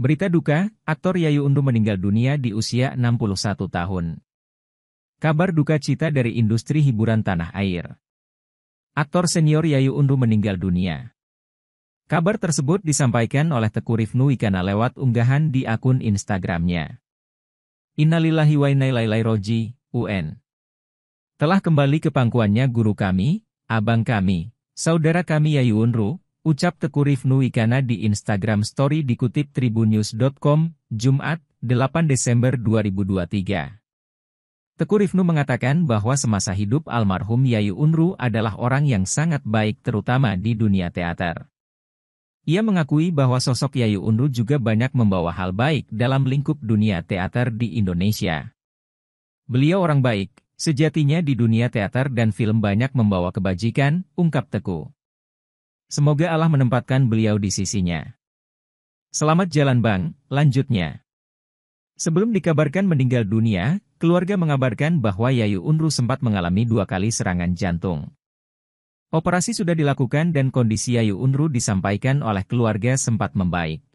Berita duka, aktor Yayu Undu meninggal dunia di usia 61 tahun. Kabar duka cita dari industri hiburan tanah air. Aktor senior Yayu Undu meninggal dunia. Kabar tersebut disampaikan oleh Teku Rifnu Wikana lewat unggahan di akun Instagramnya. Innalillahi wa inna roji, UN. Telah kembali ke pangkuannya guru kami, abang kami, saudara kami Yayu Undu, Ucap Teku Rifnu Wigana di Instagram Story dikutip tribunews.com, Jumat, 8 Desember 2023. Teku Rifnu mengatakan bahwa semasa hidup almarhum Yayu Unru adalah orang yang sangat baik terutama di dunia teater. Ia mengakui bahwa sosok Yayu Unru juga banyak membawa hal baik dalam lingkup dunia teater di Indonesia. Beliau orang baik, sejatinya di dunia teater dan film banyak membawa kebajikan, ungkap Teku. Semoga Allah menempatkan beliau di sisinya. Selamat jalan bang, lanjutnya. Sebelum dikabarkan meninggal dunia, keluarga mengabarkan bahwa Yayu Unru sempat mengalami dua kali serangan jantung. Operasi sudah dilakukan dan kondisi Yayu Unru disampaikan oleh keluarga sempat membaik.